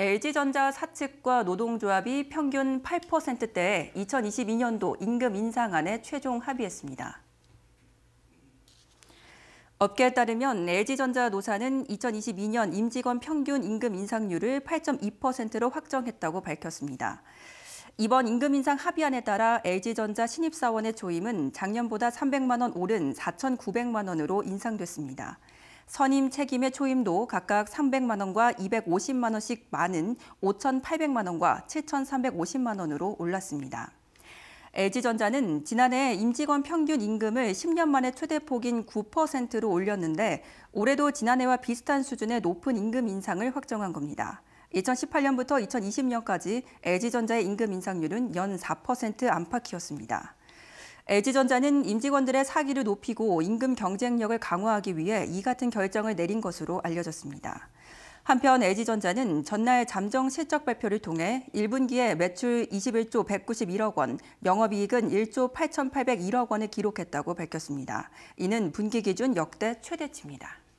LG전자 사측과 노동조합이 평균 8대에 2022년도 임금 인상안에 최종 합의했습니다. 업계에 따르면 LG전자 노사는 2022년 임직원 평균 임금 인상률을 8.2%로 확정했다고 밝혔습니다. 이번 임금 인상 합의안에 따라 LG전자 신입사원의 조임은 작년보다 300만 원 오른 4,900만 원으로 인상됐습니다. 선임 책임의 초임도 각각 300만 원과 250만 원씩 많은 5,800만 원과 7,350만 원으로 올랐습니다. LG전자는 지난해 임직원 평균 임금을 10년 만에 최대폭인 9%로 올렸는데 올해도 지난해와 비슷한 수준의 높은 임금 인상을 확정한 겁니다. 2018년부터 2020년까지 LG전자의 임금 인상률은 연 4% 안팎이었습니다. LG전자는 임직원들의 사기를 높이고 임금 경쟁력을 강화하기 위해 이 같은 결정을 내린 것으로 알려졌습니다. 한편 LG전자는 전날 잠정 실적 발표를 통해 1분기에 매출 21조 191억 원, 영업이익은 1조 8,801억 원을 기록했다고 밝혔습니다. 이는 분기 기준 역대 최대치입니다.